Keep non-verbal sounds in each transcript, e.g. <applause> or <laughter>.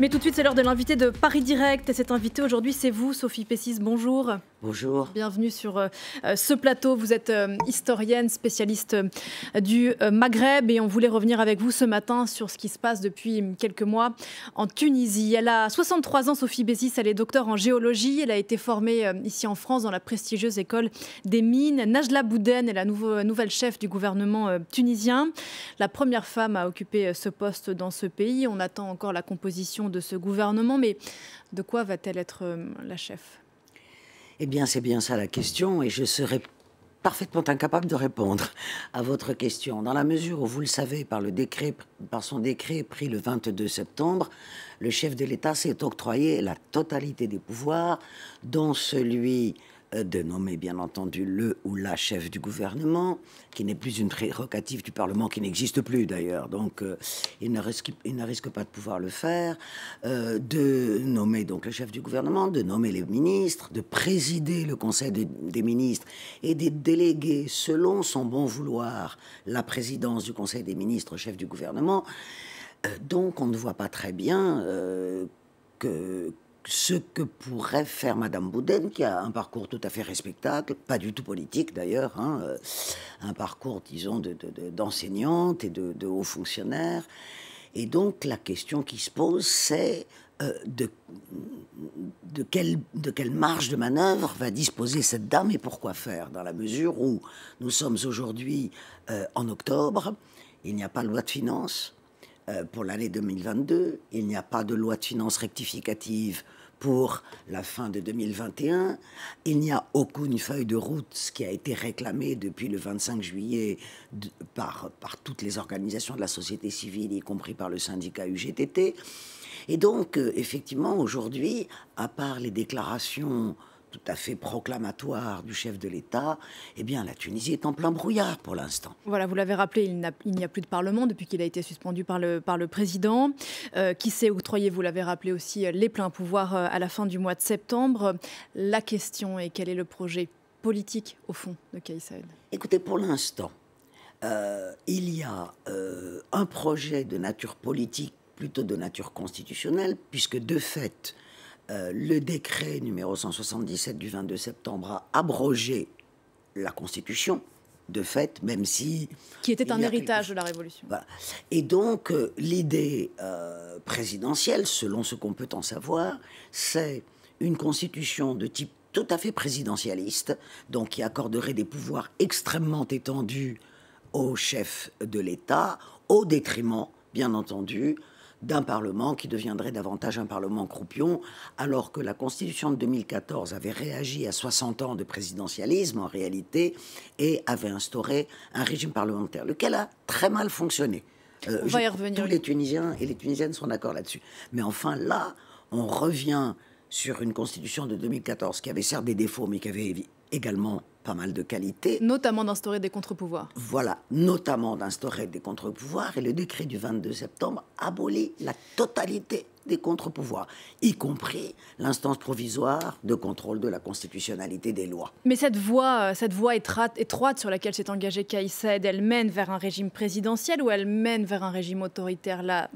Mais tout de suite, c'est l'heure de l'invité de Paris Direct. Et cet invité aujourd'hui, c'est vous, Sophie Pessis. Bonjour. Bonjour. Bienvenue sur euh, euh, ce plateau. Vous êtes euh, historienne, spécialiste du Maghreb et on voulait revenir avec vous ce matin sur ce qui se passe depuis quelques mois en Tunisie. Elle a 63 ans, Sophie Pessis. Elle est docteur en géologie. Elle a été formée ici en France dans la prestigieuse école des mines. Najla Boudène est la nouvelle chef du gouvernement tunisien. La première femme à occuper ce poste dans ce pays. On attend encore la composition de ce gouvernement, mais de quoi va-t-elle être euh, la chef Eh bien, c'est bien ça la question, et je serai parfaitement incapable de répondre à votre question. Dans la mesure où, vous le savez, par, le décret, par son décret pris le 22 septembre, le chef de l'État s'est octroyé la totalité des pouvoirs, dont celui de nommer bien entendu le ou la chef du gouvernement, qui n'est plus une prérogative du Parlement, qui n'existe plus d'ailleurs, donc euh, il, ne risque, ne risque, pas de pouvoir le faire, euh, de nommer donc le chef du gouvernement, de nommer les ministres, de présider le Conseil des ministres et de déléguer selon son bon vouloir la présidence du Conseil des ministres, au chef du gouvernement. Euh, donc on ne voit pas très bien que ce que pourrait faire Madame Boudin, qui a un parcours tout à fait respectable, pas du tout politique d'ailleurs, hein, euh, un parcours, disons, d'enseignante de, et de, haut fonctionnaire. Et donc la question qui se pose, c'est euh, de, quelle, de quelle marge de manœuvre va disposer cette dame et pourquoi faire, dans la mesure où nous sommes aujourd'hui euh, en octobre, il n'y a pas de loi de finances, euh, pour l'année 2022, il n'y a pas de loi de finances rectificative pour la fin de 2021. Il n'y a aucune feuille de route, ce qui a été réclamé depuis le 25 juillet par, par toutes les organisations de la société civile, y compris par le syndicat UGTT. Et donc, euh, effectivement, aujourd'hui, à part les déclarations tout à fait proclamatoire du chef de l'État, eh bien la Tunisie est en plein brouillard pour l'instant. Voilà, vous l'avez rappelé, il n'y a, plus de Parlement depuis qu'il a été suspendu par le, président, euh, qui s'est octroyé, vous l'avez rappelé aussi, euh, les pleins pouvoirs euh, à la fin du mois de septembre. La question est quel est le projet politique, au fond, de Saïd Écoutez, pour l'instant, il y a un projet de nature politique plutôt de nature constitutionnelle, puisque de fait, euh, le décret numéro 177 du 22 septembre a abrogé la Constitution, de fait, même si... Qui était un héritage de la Révolution. Et donc, euh, l'idée euh, présidentielle, selon ce qu'on peut en savoir, c'est une Constitution de type tout à fait présidentialiste, donc qui accorderait des pouvoirs extrêmement étendus au chef de l'État, au détriment, bien entendu, d'un Parlement qui deviendrait davantage un Parlement croupion, alors que la Constitution de 2014 avait réagi à 60 ans de présidentialisme en réalité et avait instauré un régime parlementaire, lequel a très mal fonctionné. Euh, va y revenir. Tous les Tunisiens et les Tunisiennes sont d'accord là-dessus. Mais enfin, là, on revient sur une Constitution de 2014 qui avait certes des défauts, mais qui avait également pas mal de qualités. Notamment d'instaurer des contre-pouvoirs. Voilà, notamment d'instaurer des contre-pouvoirs. Et le décret du 22 septembre abolit la totalité des contre-pouvoirs, y compris l'instance provisoire de contrôle de la constitutionnalité des lois. Mais cette voie, euh, cette voie étroite, étroite sur laquelle s'est engagée Kaïsaïd, elle mène vers un régime présidentiel ou elle mène vers un régime autoritaire La,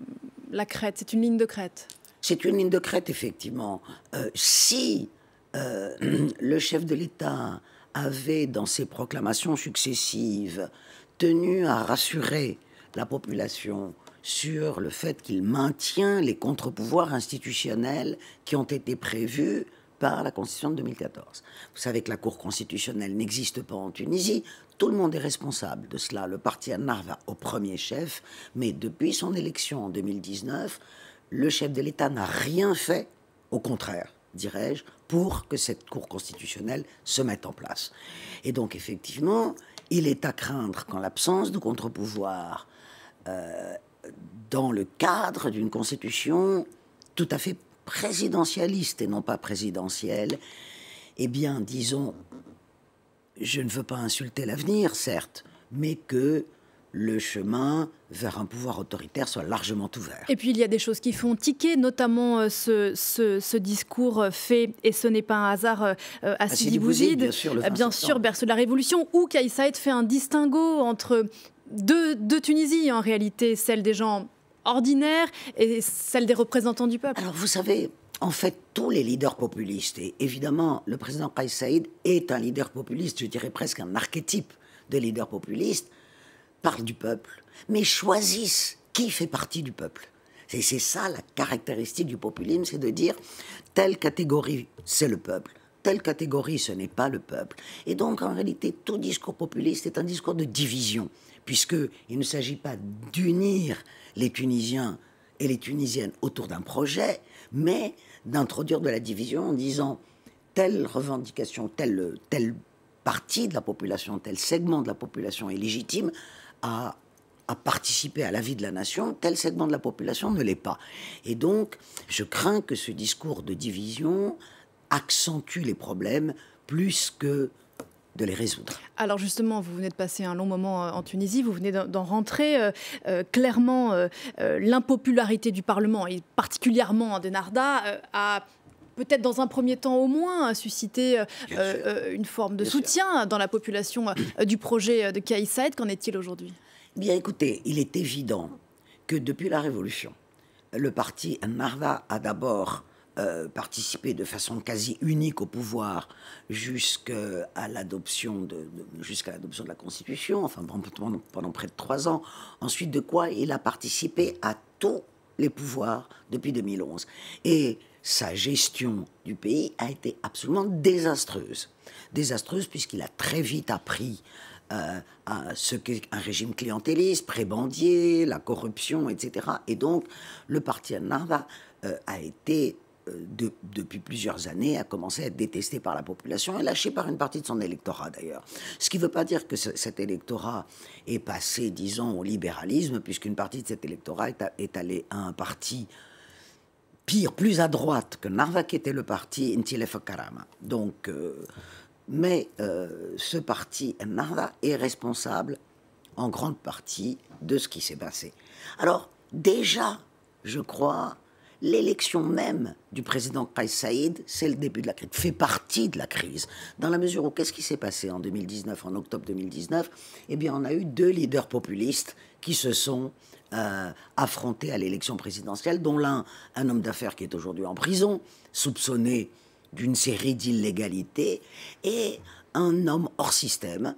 la crête, c'est une ligne de crête C'est une ligne de crête, effectivement. Euh, si euh, <clears throat> le chef de l'État avait, dans ses proclamations successives, tenu à rassurer la population sur le fait qu'il maintient les contre-pouvoirs institutionnels qui ont été prévus par la Constitution de 2014. Vous savez que la Cour constitutionnelle n'existe pas en Tunisie. Tout le monde est responsable de cela. Le parti Anarva au premier chef, mais depuis son élection en 2019, le chef de l'État n'a rien fait, au contraire, dirais-je, pour que cette Cour constitutionnelle se mette en place. Et donc, effectivement, il est à craindre qu'en l'absence de contre-pouvoir, euh, dans le cadre d'une constitution tout à fait présidentialiste et non pas présidentielle, eh bien, disons, je ne veux pas insulter l'avenir, certes, mais que le chemin vers un pouvoir autoritaire soit largement ouvert. Et puis il y a des choses qui font tiquer, notamment euh, ce, discours euh, fait, et ce n'est pas un hasard, euh, à ah, Sidi Bouzid, bien sûr, bien berceau de la Révolution, où Kais Saïd fait un distinguo entre deux, Tunisies en réalité, celle des gens ordinaires et celle des représentants du peuple. Alors vous savez, en fait, tous les leaders populistes, et évidemment, le président Kais Saïd est un leader populiste, je dirais presque un archétype de leader populiste, parlent du peuple, mais choisissent qui fait partie du peuple. Et c'est ça la caractéristique du populisme, c'est de dire telle catégorie, c'est le peuple, telle catégorie, ce n'est pas le peuple. Et donc, en réalité, tout discours populiste est un discours de division, puisqu'il ne s'agit pas d'unir les Tunisiens et les Tunisiennes autour d'un projet, mais d'introduire de la division en disant telle revendication, telle, telle partie de la population, tel segment de la population est légitime, à, à participer à la vie de la nation, tel segment de la population ne l'est pas. Et donc, je crains que ce discours de division accentue les problèmes plus que de les résoudre. Alors justement, vous venez de passer un long moment euh, en Tunisie, vous venez d'en rentrer. Euh, euh, clairement, l'impopularité du Parlement, et particulièrement de Narda, a peut-être dans un premier temps au moins, susciter euh, euh, euh, une forme de soutien dans la population mmh. du projet de Kaï Qu'en est-il aujourd'hui Bien écoutez, il est évident que depuis la Révolution, le parti Narva a d'abord participé de façon quasi unique au pouvoir jusqu'à l'adoption de, jusqu'à l'adoption de la Constitution, enfin pendant près de trois ans. Ensuite de quoi il a participé à tout les pouvoirs depuis 2011. Et sa gestion du pays a été absolument désastreuse. Désastreuse puisqu'il a très vite appris euh, à ce qu'est un régime clientéliste, prébandier, la corruption, etc. Et donc, le parti Anava euh, a été depuis plusieurs années, a commencé à être détesté par la population et lâché par une partie de son électorat d'ailleurs. Ce qui ne veut pas dire que cet électorat est passé, disons, au libéralisme, puisqu'une partie de cet électorat est, allée à un parti pire, plus à droite que qui était le parti Ntilef Karama. Donc, euh, mais euh, ce parti Narva est responsable en grande partie de ce qui s'est passé. Alors, déjà, je crois, L'élection même du président Kais Saïd, c'est le début de la crise, fait partie de la crise. Dans la mesure où, qu'est-ce qui s'est passé en 2019, en octobre 2019 Eh bien, on a eu deux leaders populistes qui se sont euh, affrontés à l'élection présidentielle, dont l'un, un homme d'affaires qui est aujourd'hui en prison, soupçonné d'une série d'illégalités, et un homme hors système,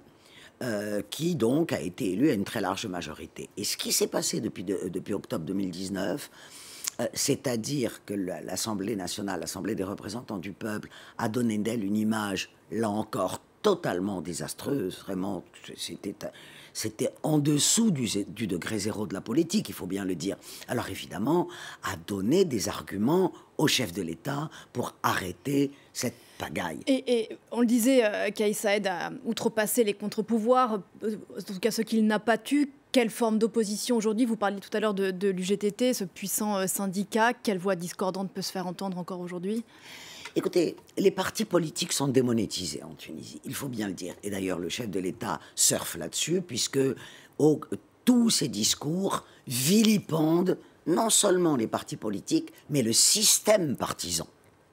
euh, qui donc a été élu à une très large majorité. Et ce qui s'est passé depuis, depuis octobre 2019, euh, c'est-à-dire que l'Assemblée nationale, l'Assemblée des représentants du peuple, a donné d'elle une image, là encore, totalement désastreuse, vraiment, c'était c'était en dessous du, degré zéro de la politique, il faut bien le dire. Alors évidemment, a donné des arguments au chef de l'État pour arrêter cette pagaille. Et, on le disait, euh, a outrepassé les contre-pouvoirs, euh, en tout cas ceux qu'il n'a pas tués. Quelle forme d'opposition aujourd'hui Vous parliez tout à l'heure de, l'UGTT, ce puissant euh, syndicat. Quelle voix discordante peut se faire entendre encore aujourd'hui Écoutez, les partis politiques sont démonétisés en Tunisie, il faut bien le dire. Et d'ailleurs, le chef de l'État surfe là-dessus, puisque tous ces discours vilipendent non seulement les partis politiques, mais le système partisan.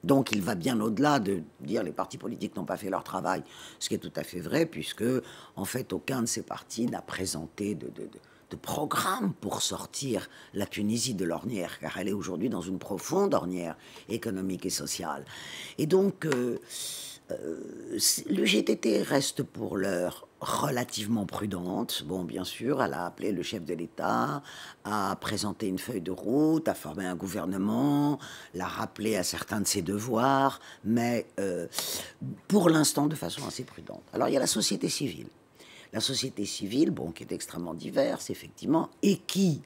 Donc il va bien au-delà de dire les partis politiques n'ont pas fait leur travail, ce qui est tout à fait vrai, puisque en fait aucun de ces partis n'a présenté de, programme pour sortir la Tunisie de l'ornière, car elle est aujourd'hui dans une profonde ornière économique et sociale. Et donc, euh, euh, le GTT reste pour l'heure relativement prudente. Bon, bien sûr, elle a appelé le chef de l'État, a présenté une feuille de route, a formé un gouvernement, l'a rappelé à certains de ses devoirs, mais euh, pour l'instant de façon assez prudente. Alors il y a la société civile. La société civile, bon, qui est extrêmement diverse, effectivement, et qui,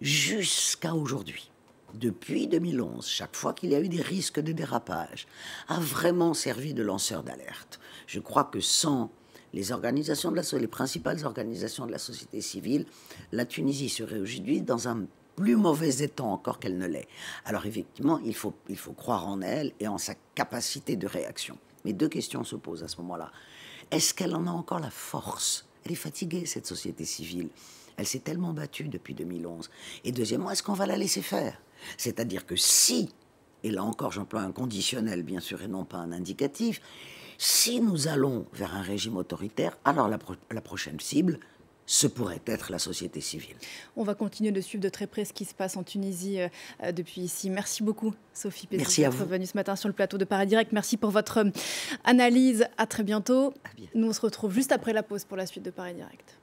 jusqu'à aujourd'hui, depuis 2011, chaque fois qu'il y a eu des risques de dérapage, a vraiment servi de lanceur d'alerte. Je crois que sans les organisations de la, les principales organisations de la société civile, la Tunisie serait aujourd'hui dans un plus mauvais état encore qu'elle ne l'est. Alors effectivement, il faut croire en elle et en sa capacité de réaction. Mais deux questions se posent à ce moment-là. Est-ce qu'elle en a encore la force Elle est fatiguée, cette société civile. Elle s'est tellement battue depuis 2011. Et deuxièmement, est-ce qu'on va la laisser faire c'est-à-dire que si, et là encore j'emploie un conditionnel bien sûr et non pas un indicatif, si nous allons vers un régime autoritaire, alors la, prochaine cible, ce pourrait être la société civile. On va continuer de suivre de très près ce qui se passe en Tunisie euh, euh, depuis ici. Merci beaucoup, Sophie Pézé, d'être venue ce matin sur le plateau de Paris Direct. Merci pour votre euh, analyse. À très bientôt. bientôt. Nous, on se retrouve juste après la pause pour la suite de Paris Direct.